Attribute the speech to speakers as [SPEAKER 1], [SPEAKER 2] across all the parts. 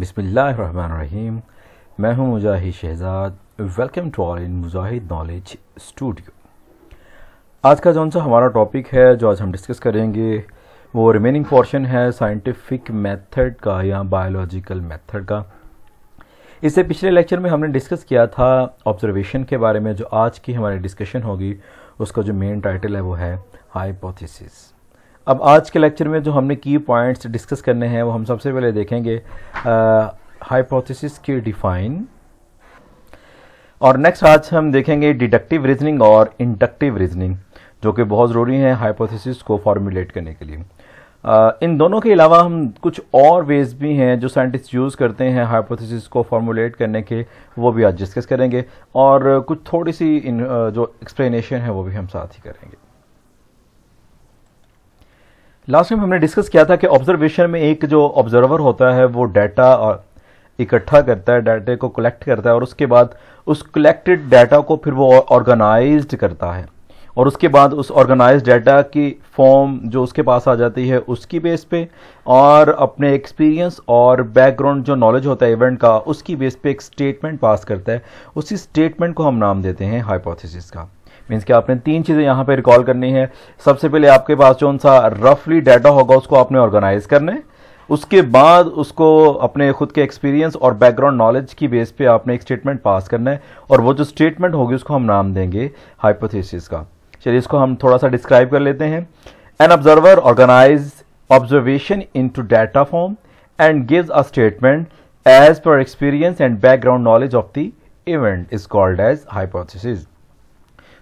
[SPEAKER 1] बिसमीम मैं हूं Mujahid Shahzad welcome to all in Mujahid knowledge studio आज का जो सा हमारा टॉपिक है जो आज हम डिस्कस करेंगे वो रिमेनिंग पोर्शन है साइंटिफिक मेथड का या बायोलॉजिकल मेथड का इससे पिछले लेक्चर में हमने डिस्कस किया था ऑब्जर्वेशन के बारे में जो आज की हमारी डिस्कशन होगी उसका जो मेन टाइटल है वो है हाइपोथेसिस अब आज के लेक्चर में जो हमने की पॉइंट्स डिस्कस करने हैं वो हम सबसे पहले देखेंगे हाइपोथेसिस की डिफाइन और नेक्स्ट आज हम देखेंगे डिडक्टिव रीजनिंग और इंडक्टिव रीजनिंग जो कि बहुत ज़रूरी है हाइपोथेसिस को फॉर्मुलेट करने के लिए आ, uh, इन दोनों के अलावा हम कुछ और वेज भी हैं जो साइंटिस्ट यूज़ करते हैं हाइपोथेसिस को फॉर्मुलेट करने के वो भी आज डिस्कस करेंगे और कुछ थोड़ी सी इन, uh, जो एक्सप्लेनेशन है वो भी हम साथ ही करेंगे लास्ट टाइम हमने डिस्कस किया था कि ऑब्जर्वेशन में एक जो ऑब्जर्वर होता है वो डाटा इकट्ठा करता है डाटा को कलेक्ट करता है और उसके बाद उस कलेक्टेड डाटा को फिर वो ऑर्गेनाइज करता है और उसके बाद उस ऑर्गेनाइज डाटा की फॉर्म जो उसके पास आ जाती है उसकी बेस पे और अपने एक्सपीरियंस और बैकग्राउंड जो नॉलेज होता है इवेंट का उसकी बेस पे एक स्टेटमेंट पास करता है उसी स्टेटमेंट को हम नाम देते हैं हाइपोथेसिस का मीन्स कि आपने तीन चीज़ें यहाँ पे रिकॉल करनी है सबसे पहले आपके पास जो सा रफली डाटा होगा उसको आपने ऑर्गेनाइज करना है उसके बाद उसको अपने खुद के एक्सपीरियंस और बैकग्राउंड नॉलेज की बेस पे आपने एक स्टेटमेंट पास करना है और वो जो स्टेटमेंट होगी उसको हम नाम देंगे हाइपोथेसिस का चलिए इसको हम थोड़ा सा डिस्क्राइब कर लेते हैं an observer organize observation into data form and gives a statement as per experience and background knowledge of the event is called as hypothesis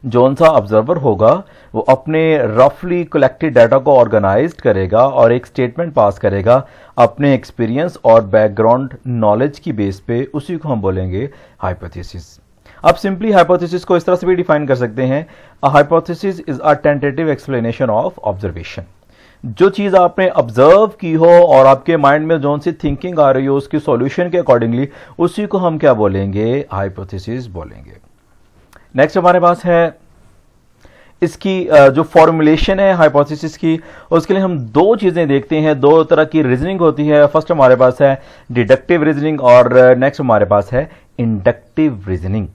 [SPEAKER 1] जौन सा ऑब्जर्वर होगा वो अपने रफली कलेक्टेड डाटा को ऑर्गेनाइज करेगा और एक स्टेटमेंट पास करेगा अपने एक्सपीरियंस और बैकग्राउंड नॉलेज की बेस पे उसी को हम बोलेंगे हाइपोथेसिस आप सिंपली हाइपोथेसिस को इस तरह से भी डिफाइन कर सकते हैं hypothesis is a tentative explanation of observation जो चीज आपने ऑब्जर्व की हो और आपके माइंड में जोन सी थिंकिंग आ रही हो उसकी सॉल्यूशन के अकॉर्डिंगली उसी को हम क्या बोलेंगे हाइपोथेसिस बोलेंगे नेक्स्ट हमारे पास है इसकी जो फॉर्मुलेशन है हाइपोथेसिस की उसके लिए हम दो चीज़ें देखते हैं दो तरह की रीजनिंग होती है फर्स्ट हमारे पास है डिडक्टिव रीजनिंग और नेक्स्ट हमारे पास है इंडक्टिव रीजनिंग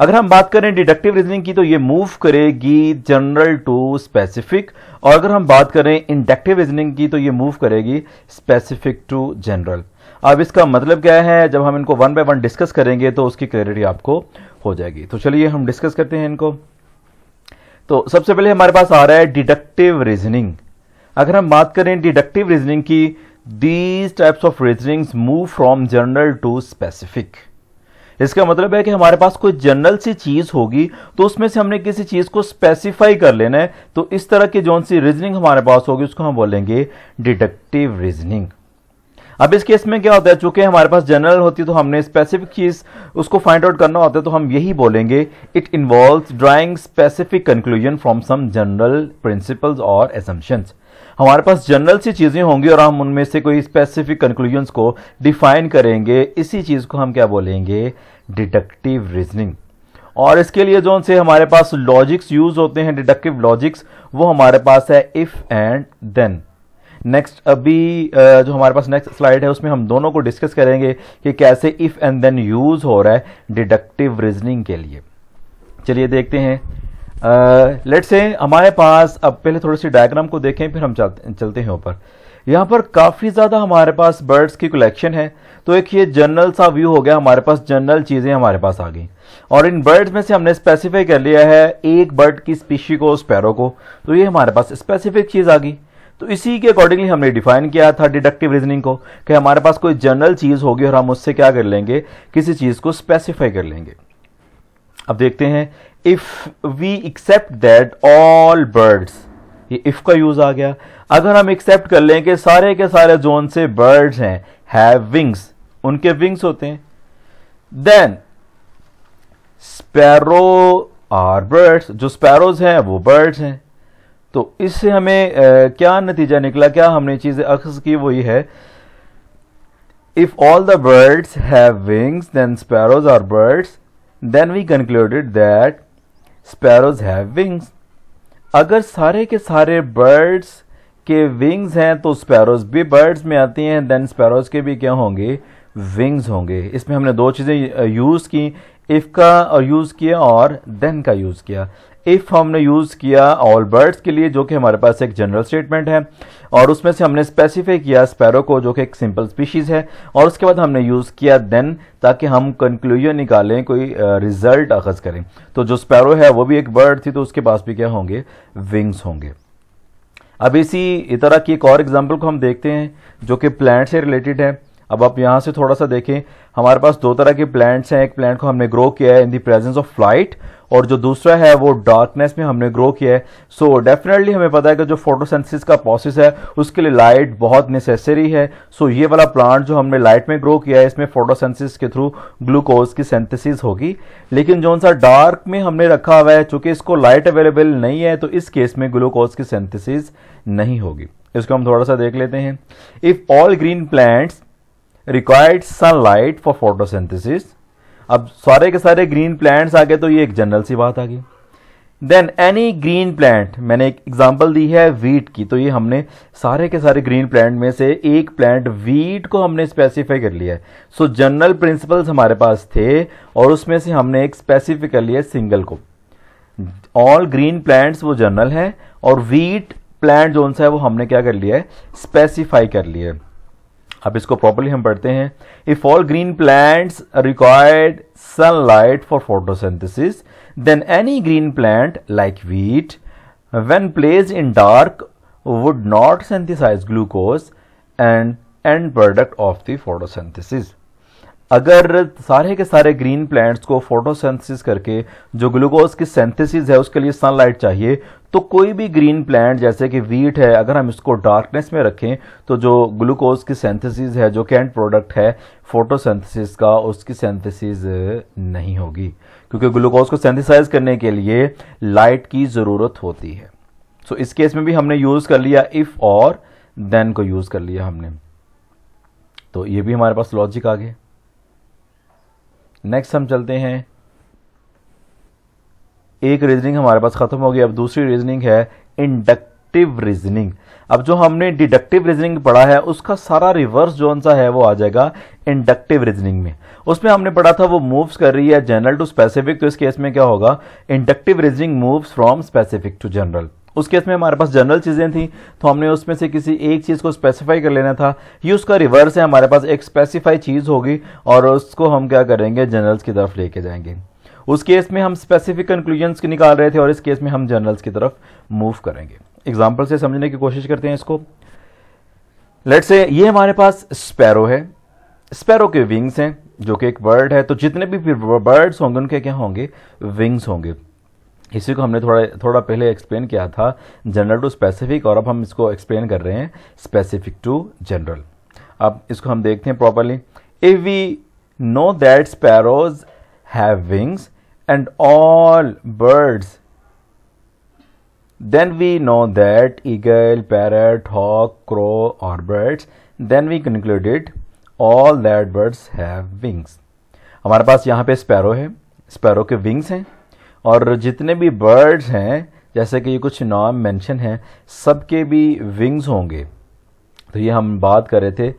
[SPEAKER 1] अगर हम बात करें डिडक्टिव रीजनिंग की तो ये मूव करेगी जनरल टू स्पेसिफिक और अगर हम बात करें इंडक्टिव रीजनिंग की तो ये मूव करेगी स्पेसिफिक टू जनरल अब इसका मतलब क्या है जब हम इनको वन बाय वन डिस्कस करेंगे तो उसकी क्लैरिटी आपको हो जाएगी तो चलिए हम डिस्कस करते हैं इनको तो सबसे पहले हमारे पास आ रहा है डिडक्टिव रीजनिंग अगर हम बात करें डिडक्टिव रीजनिंग की these types of reasonings move from general to specific इसका मतलब है कि हमारे पास कोई जनरल सी चीज होगी तो उसमें से हमने किसी चीज को स्पेसिफाई कर लेना है तो इस तरह की जो सी रीजनिंग हमारे पास होगी उसको हम बोलेंगे डिडक्टिव रीजनिंग अब इस केस में क्या होता है चूंकि हमारे पास जनरल होती है तो हमने स्पेसिफिक चीज उसको फाइंड आउट करना होता है तो हम यही बोलेंगे it involve drawing specific conclusion from some general principles और एजम्पन्स हमारे पास जनरल सी चीज़ें होंगी और हम उनमें से कोई स्पेसिफिक कंक्लूजन को डिफाइन करेंगे इसी चीज़ को हम क्या बोलेंगे डिडक्टिव रीजनिंग और इसके लिए जो उनसे हमारे पास लॉजिक्स यूज होते हैं डिडक्टिव लॉजिक्स वो हमारे पास है इफ एंड देन नेक्स्ट अभी जो हमारे पास नेक्स्ट स्लाइड है उसमें हम दोनों को डिस्कस करेंगे कि कैसे इफ एंड देन यूज हो रहा है डिडक्टिव रीजनिंग के लिए चलिए देखते हैं लेट्स से हमारे पास अब पहले थोड़ी सी डायग्राम को देखें फिर हम चलते चलते हैं ऊपर यहाँ पर काफ़ी ज़्यादा हमारे पास बर्ड्स की कलेक्शन है तो एक ये जनरल सा व्यू हो गया हमारे पास जनरल चीज़ें हमारे पास आ गई और इन बर्ड्स में से हमने स्पेसिफाई कर लिया है एक बर्ड की स्पीशी को स्पैरो को तो ये हमारे पास स्पेसिफिक चीज़ आ गई तो इसी के अकॉर्डिंगली हमने डिफाइन किया था डिडक्टिव रीजनिंग को कि हमारे पास कोई जनरल चीज़ होगी और हम उससे क्या कर लेंगे किसी चीज़ को स्पेसिफाई कर लेंगे अब देखते हैं if we accept that all birds ये इफ़ का यूज़ आ गया अगर हम एक्सेप्ट कर लें कि सारे के सारे जोन से बर्ड्स हैं हैव विंग्स उनके विंग्स होते हैं देन स्पैरो आर बर्ड्स जो स्पैरोज हैं वो बर्ड्स हैं तो इससे हमें क्या नतीजा निकला क्या हमने चीज़ें अक्स की वही है if all the birds have wings then sparrows are birds then we concluded that sparrows have wings अगर सारे के सारे बर्ड्स के विंग्स हैं तो स्पैरोज भी बर्ड्स में आती हैं देन स्पैरोज के भी क्या होंगे विंग्स होंगे इसमें हमने दो चीज़ें यूज़ की इफ का यूज़ किया और देन का यूज़ किया इफ हमने यूज़ किया ऑल बर्ड्स के लिए जो कि हमारे पास एक जनरल स्टेटमेंट है और उसमें से हमने स्पेसिफाई किया स्पैरो को जो कि एक सिंपल स्पीशीज़ है और उसके बाद हमने यूज़ किया देन ताकि हम कंक्लूजन निकालें कोई रिजल्ट अखज़ करें तो जो स्पैरो है वो भी एक बर्ड थी तो उसके पास भी क्या होंगे विंग्स होंगे अब इसी तरह की एक और एग्जाम्पल को हम देखते हैं जो कि प्लांट से रिलेटेड है अब आप यहाँ से थोड़ा सा देखें हमारे पास दो तरह के प्लांट्स हैं एक प्लांट को हमने ग्रो किया है in the presence of light और जो दूसरा है वो डार्कनेस में हमने ग्रो किया है सो so, डेफिनेटली हमें पता है कि जो फोटोसेंसिस का प्रोसेस है उसके लिए लाइट बहुत नेसेसरी है सो so, ये वाला प्लांट जो हमने लाइट में ग्रो किया है इसमें फोटोसेंसिस के थ्रू ग्लूकोज की सेंथिस होगी लेकिन जो सा डार्क में हमने रखा हुआ है चूंकि इसको लाइट अवेलेबल नहीं है तो इस केस में ग्लूकोज की सेंथिस नहीं होगी इसको हम थोड़ा सा देख लेते हैं if all green plants required sunlight for photosynthesis अब सारे के सारे ग्रीन प्लांट्स आ गए तो ये एक जनरल सी बात आ गई देन एनी ग्रीन प्लांट मैंने एक एग्जाम्पल दी है वीट की तो ये हमने सारे के सारे ग्रीन प्लांट में से एक प्लांट वीट को हमने स्पेसिफाई कर लिया है सो जनरल प्रिंसिपल्स हमारे पास थे और उसमें से हमने एक स्पेसिफिक कर लिया सिंगल को ऑल ग्रीन प्लांट्स वो जनरल हैं और वीट प्लांट जो सा है वो हमने क्या कर लिया है स्पेसिफाई कर लिया है अब इसको प्रॉपरली हम पढ़ते हैं if all green plants required sunlight for photosynthesis then any green plant like wheat when placed in dark would not synthesize glucose and end product of the photosynthesis अगर सारे के सारे ग्रीन प्लांट्स को फोटोसेंथिस करके जो glucose की synthesis है उसके लिए सनलाइट चाहिए तो कोई भी ग्रीन प्लांट जैसे कि वीट है अगर हम इसको डार्कनेस में रखें तो जो ग्लूकोज की सेंथेसिस है जो कैंट प्रोडक्ट है फोटोसेंथेसिस का उसकी सेंथेसिस नहीं होगी क्योंकि ग्लूकोज को सेंथिसाइज करने के लिए लाइट की ज़रूरत होती है सो so, इस केस में भी हमने यूज़ कर लिया इफ़ और देन को यूज़ कर लिया हमने तो ये भी हमारे पास लॉजिक आ गया नेक्स्ट हम चलते हैं एक रीजनिंग हमारे पास खत्म हो गई अब दूसरी रीजनिंग है इंडक्टिव रीजनिंग अब जो हमने डिडक्टिव रीजनिंग पढ़ा है उसका सारा रिवर्स जोन सा है वो आ जाएगा इंडक्टिव रीजनिंग में उसमें हमने पढ़ा था वो मूव्स कर रही है जनरल टू स्पेसिफिक तो इस केस में क्या होगा inductive reasoning moves from specific to general उस केस में हमारे पास जनरल चीज़ें थी तो हमने उसमें से किसी एक चीज़ को स्पेसिफाई कर लेना था ये उसका रिवर्स है हमारे पास एक स्पेसिफाई चीज़ होगी और उसको हम क्या करेंगे जनरल्स की तरफ लेके जाएंगे उस केस में हम स्पेसिफिक कंक्लूजन्स निकाल रहे थे और इस केस में हम जनरल्स की तरफ मूव करेंगे एग्जाम्पल से समझने की कोशिश करते हैं इसको लेट से ये हमारे पास स्पैरो है स्पैरो के विंग्स हैं जो कि एक बर्ड है तो जितने भी बर्ड्स होंगे उनके क्या होंगे विंग्स होंगे इसी को हमने थोड़ा थोड़ा पहले एक्सप्लेन किया था जनरल टू स्पेसिफिक और अब हम इसको एक्सप्लेन कर रहे हैं स्पेसिफिक टू जनरल अब इसको हम देखते हैं properly if we know that sparrows have wings and all birds then we know that eagle parrot hawk crow और birds then we concluded all that birds have wings हमारे पास यहाँ पे स्पैरो है स्पैरो के विंग्स हैं और जितने भी बर्ड्स हैं जैसे कि ये कुछ नाम मेंशन हैं सबके भी विंग्स होंगे तो ये हम बात कर रहे थे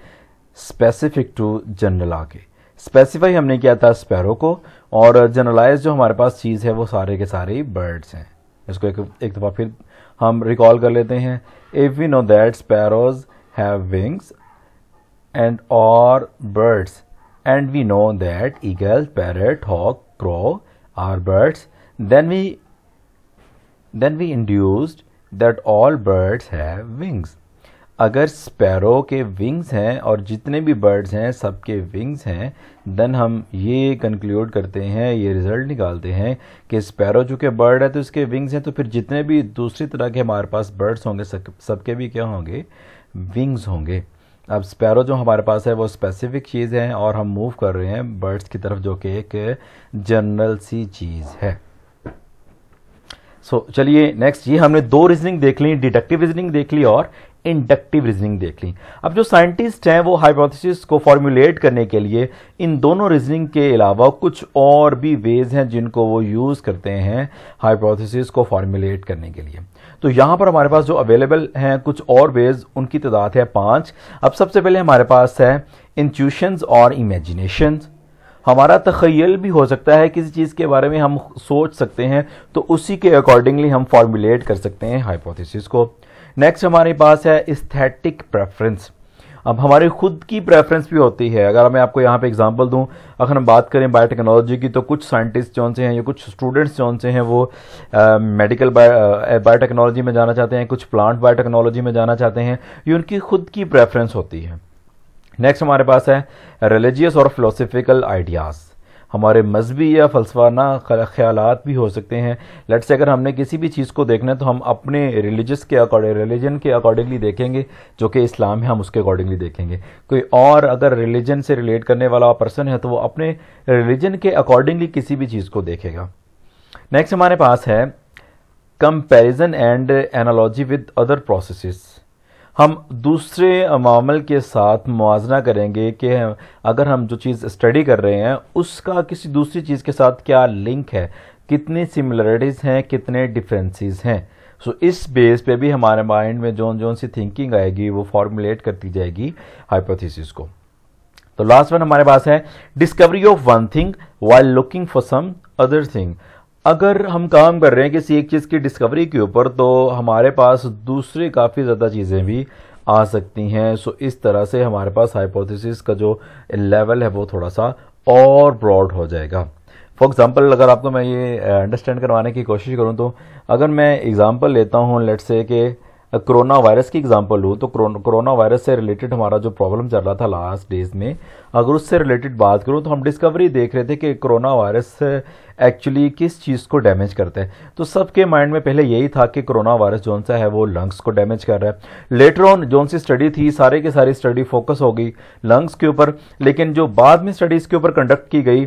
[SPEAKER 1] स्पेसिफिक टू जनरल आके स्पेसिफाई हमने किया था स्पैरो को और जनरलाइज जो हमारे पास चीज़ है वो सारे के सारे बर्ड्स हैं इसको एक एक दफ़ा फिर हम रिकॉल कर लेते हैं if we know that sparrows have wings and और birds and we know that eagle parrot hawk crow are birds then we then we induced that all birds have wings अगर स्पैरो के wings हैं और जितने भी birds हैं सबके wings हैं देन हम ये कंक्लूड करते हैं ये रिज़ल्ट निकालते हैं कि स्पैरो के बर्ड है तो उसके विंग्स हैं तो फिर जितने भी दूसरी तरह के हमारे पास बर्ड्स होंगे सबके भी क्या होंगे विंग्स होंगे अब स्पैरो जो हमारे पास है वो स्पेसिफिक चीज़ है और हम मूव कर रहे हैं बर्ड्स की तरफ जो कि एक जनरल सी चीज़ है सो चलिए नेक्स्ट ये हमने दो रीजनिंग देख ली डिडक्टिव रीजनिंग देख ली और इंडक्टिव रीजनिंग देख ली अब जो साइंटिस्ट हैं वो हाइपोथेसिस को फॉर्मुलेट करने के लिए इन दोनों रीजनिंग के अलावा कुछ और भी वेज हैं जिनको वो यूज़ करते हैं हाइपोथेसिस को फॉर्मुलेट करने के लिए तो यहां पर हमारे पास जो अवेलेबल हैं कुछ और वेज उनकी तादाद है पांच अब सबसे पहले हमारे पास है इंट्यूशंस और इमेजिनेशंस हमारा तखयल भी हो सकता है किसी चीज़ के बारे में हम सोच सकते हैं तो उसी के अकॉर्डिंगली हम फॉर्मुलेट कर सकते हैं हाइपोथेसिस को नेक्स्ट हमारे पास है इस्थेटिक प्रेफरेंस अब हमारी खुद की प्रेफरेंस भी होती है अगर मैं आपको यहाँ पे एग्जांपल दूँ अगर हम बात करें बायोटेक्नोलॉजी की तो कुछ साइंटिस्ट जौन से हैं या कुछ स्टूडेंट्स जौन से हैं वो मेडिकल बायोटेक्नोलॉजी में जाना चाहते हैं कुछ प्लांट बायोटेक्नोलॉजी में जाना चाहते हैं ये उनकी खुद की प्रेफरेंस होती है नेक्स्ट हमारे पास है रिलीजियस और फिलोसफिकल आइडियाज़ हमारे मजहबी या फलसफाना ख्याल भी हो सकते हैं लेट्स अगर हमने किसी भी चीज़ को देखना है तो हम अपने रिलीजस के अकॉर्डिंग रिलीजन के अकॉर्डिंगली देखेंगे जो कि इस्लाम है हम उसके अकॉर्डिंगली देखेंगे कोई और अगर रिलीजन से रिलेट करने वाला पर्सन है तो वो अपने रिलीजन के अकॉर्डिंगली किसी भी चीज़ को देखेगा नेक्स्ट हमारे पास है comparison and analogy with other processes हम दूसरे मामल के साथ मुजना करेंगे कि अगर हम जो चीज़ स्टडी कर रहे हैं उसका किसी दूसरी चीज़ के साथ क्या लिंक है कितनी सिमिलरिटीज़ हैं कितने डिफरेंसेस हैं सो so, इस बेस पे भी हमारे माइंड में जोन जोन सी थिंकिंग आएगी वो फॉर्मुलेट करती जाएगी हाइपोथेसिस को तो लास्ट वन हमारे पास है discovery of one thing while looking for some other thing अगर हम काम कर रहे हैं किसी एक चीज़ की डिस्कवरी के ऊपर तो हमारे पास दूसरी काफ़ी ज़्यादा चीज़ें भी आ सकती हैं सो इस तरह से हमारे पास हाइपोथेसिस का जो लेवल है वो थोड़ा सा और ब्रॉड हो जाएगा फॉर एग्ज़ाम्पल अगर आपको मैं ये अंडरस्टैंड uh, करवाने की कोशिश करूँ तो अगर मैं एग्ज़ाम्पल लेता हूँ लेट से कि कोरोना वायरस की एग्जांपल हो तो कोरोना वायरस से रिलेटेड हमारा जो प्रॉब्लम चल रहा था लास्ट डेज में अगर उससे रिलेटेड बात करूँ तो हम डिस्कवरी देख रहे थे कि कोरोना वायरस एक्चुअली किस चीज़ को डैमेज करता है तो सबके माइंड में पहले यही था कि कोरोना वायरस जोन सा है वो लंग्स को डैमेज कर रहा है लेटर ऑन जोन सी स्टडी थी सारे के सारी स्टडी फोकस हो गई लंग्स के ऊपर लेकिन जो बाद में स्टडीज के ऊपर कंडक्ट की गई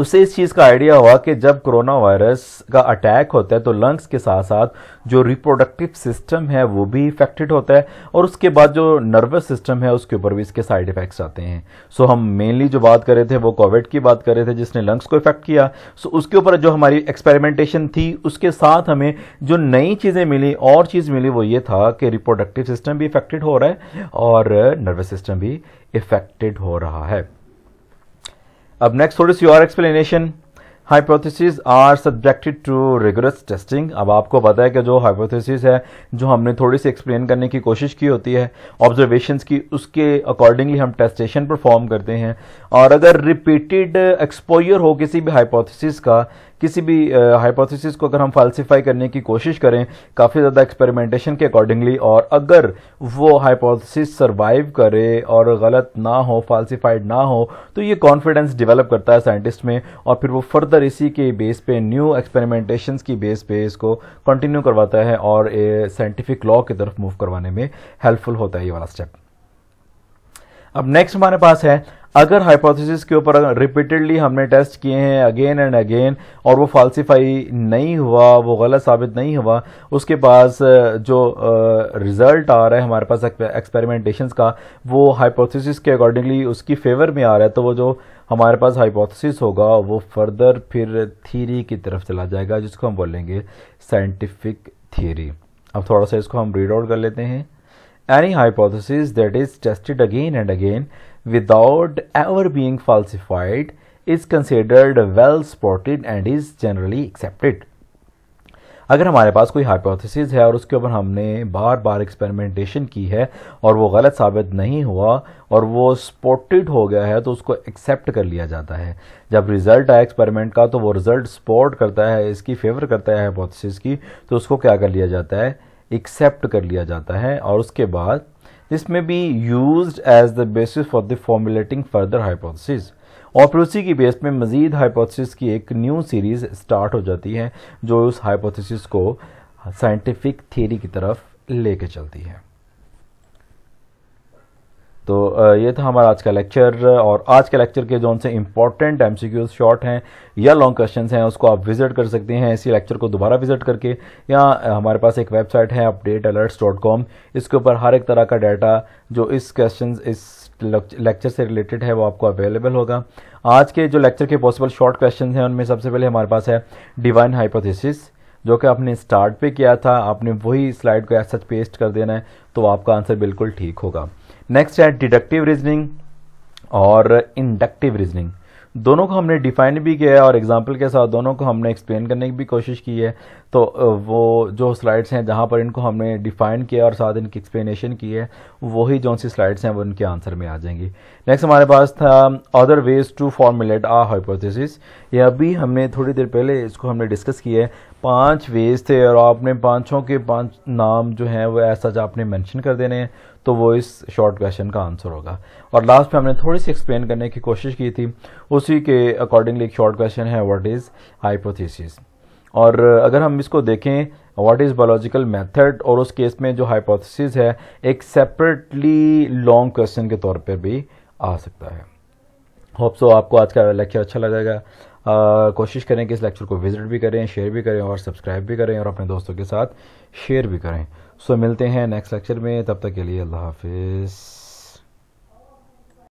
[SPEAKER 1] उसे इस चीज़ का आइडिया हुआ कि जब कोरोना वायरस का अटैक होता है तो लंग्स के साथ साथ जो रिप्रोडक्टिव सिस्टम है वो भी इफेक्टेड होता है और उसके बाद जो नर्वस सिस्टम है उसके ऊपर भी इसके साइड इफेक्ट्स आते हैं सो हम मेनली जो बात कर रहे थे वो कोविड की बात कर रहे थे जिसने लंग्स को इफेक्ट किया सो उसके ऊपर जो हमारी एक्सपेरिमेंटेशन थी उसके साथ हमें जो नई चीज़ें मिली और चीज़ मिली वो ये था कि रिप्रोडक्टिव सिस्टम भी इफेक्टेड हो रहा है और नर्वस सिस्टम भी इफेक्टेड हो रहा है अब नेक्स्ट थोड़ी सी और explanation hypothesis are subjected to rigorous testing अब आपको पता है कि जो हाइपोथेसिस है जो हमने थोड़ी सी एक्सप्लेन करने की कोशिश की होती है ऑब्जर्वेशन की उसके अकॉर्डिंगली हम टेस्टेशन परफॉर्म करते हैं और अगर रिपीटेड एक्सपोयर हो किसी भी हाइपोथेसिस का किसी भी हाइपोथेसिस को अगर हम फालसिफाई करने की कोशिश करें काफ़ी ज़्यादा एक्सपेरिमेंटेशन के अकॉर्डिंगली और अगर वो हाइपोथेसिस सर्वाइव करे और गलत ना हो फालसिफाइड ना हो तो ये कॉन्फिडेंस डेवलप करता है साइंटिस्ट में और फिर वो फर्दर इसी के बेस पे न्यू एक्सपेरिमेंटेशन की बेस पे इसको कंटिन्यू करवाता है और साइंटिफिक लॉ की तरफ मूव करवाने में हेल्पफुल होता है ये वाला स्टेप अब नेक्स्ट हमारे पास है अगर हाइपोथेसिस के ऊपर रिपीटेडली हमने टेस्ट किए हैं अगेन एंड अगेन और वो फालसीफाई नहीं हुआ वो गलत साबित नहीं हुआ उसके पास जो रिजल्ट आ रहा है हमारे पास एक्सपेरिमेंटेशन का वो हाइपोथेसिस के अकॉर्डिंगली उसकी फेवर में आ रहा है तो वो जो हमारे पास हाइपोथेसिस होगा वो फर्दर फिर थीरी की तरफ चला जाएगा जिसको हम बोलेंगे साइंटिफिक थीरी अब थोड़ा सा इसको हम रीड आउट कर लेते हैं any hypothesis that is tested again and again without ever being falsified is considered well supported and is generally accepted. अगर हमारे पास कोई हाइपोथेसिस है और उसके ऊपर हमने बार बार एक्सपेरिमेंटेशन की है और वो गलत साबित नहीं हुआ और वो स्पोर्टेड हो गया है तो उसको एक्सेप्ट कर लिया जाता है जब रिजल्ट आया एक्सपेरिमेंट का तो वो रिजल्ट सपोर्ट करता है इसकी फेवर करता है हाइपोथेसिस की तो उसको क्या कर लिया जाता है एक्सेप्ट कर लिया जाता है और उसके बाद this may be use as the basis for the formulating further hypothesis और फिर उसी की बेस में मजीद हाइपोथेसिस की एक न्यू सीरीज स्टार्ट हो जाती है जो उस हाइपोथेसिस को साइंटिफिक थियरी की तरफ लेके चलती है तो ये था हमारा आज का लेक्चर और आज के लेक्चर के जो उनसे इंपॉर्टेंट एम सी शॉर्ट हैं या लॉन्ग क्वेश्चन हैं उसको आप विजिट कर सकते हैं इसी लेक्चर को दोबारा विजिट करके या हमारे पास एक वेबसाइट है अपडेट अलर्ट्स डॉट कॉम इसके ऊपर हर एक तरह का डाटा जो इस क्वेश्चन इस लेक्चर से रिलेटेड है वो आपको अवेलेबल होगा आज के जो लेक्चर के पॉसिबल शॉर्ट क्वेश्चन हैं उनमें सबसे पहले हमारे पास है डिवाइन हाइपोथिस जो कि आपने स्टार्ट पे किया था आपने वही स्लाइड को एज सच पेस्ट कर देना है तो आपका आंसर बिल्कुल ठीक होगा नेक्स्ट है डिडक्टिव रीजनिंग और इंडक्टिव रीजनिंग दोनों को हमने डिफाइन भी किया है और एग्जाम्पल के साथ दोनों को हमने एक्सप्लेन करने की भी कोशिश की है तो वो जो स्लाइड्स हैं जहाँ पर इनको हमने डिफाइन किया और साथ इनकी एक्सप्लेनेशन की है वही जो सी स्लाइड्स हैं वो इनके आंसर में आ जाएंगी नेक्स्ट हमारे पास था other ways to formulate a hypothesis ये अभी हमने थोड़ी देर पहले इसको हमने डिस्कस किया है पांच वेज थे और आपने पांचों के पांच नाम जो हैं वो ऐसा आपने मैंशन कर देने हैं तो वो इस शॉर्ट क्वेश्चन का आंसर होगा और लास्ट में हमने थोड़ी सी एक्सप्लेन करने की कोशिश की थी उसी के अकॉर्डिंगली एक शॉर्ट क्वेश्चन है व्हाट इज़ हाइपोथेसिस और अगर हम इसको देखें व्हाट इज़ बायोलॉजिकल मेथड और उस केस में जो हाइपोथेसिस है एक सेपरेटली लॉन्ग क्वेश्चन के तौर पर भी आ सकता है होप सो आपको आज का लेक्चर अच्छा लगेगा कोशिश करें कि इस लेक्चर को विजिट भी करें शेयर भी करें और सब्सक्राइब भी करें और अपने दोस्तों के साथ शेयर भी करें सो मिलते हैं नेक्स्ट लेक्चर में तब तक के लिए अल्लाह हाफिज़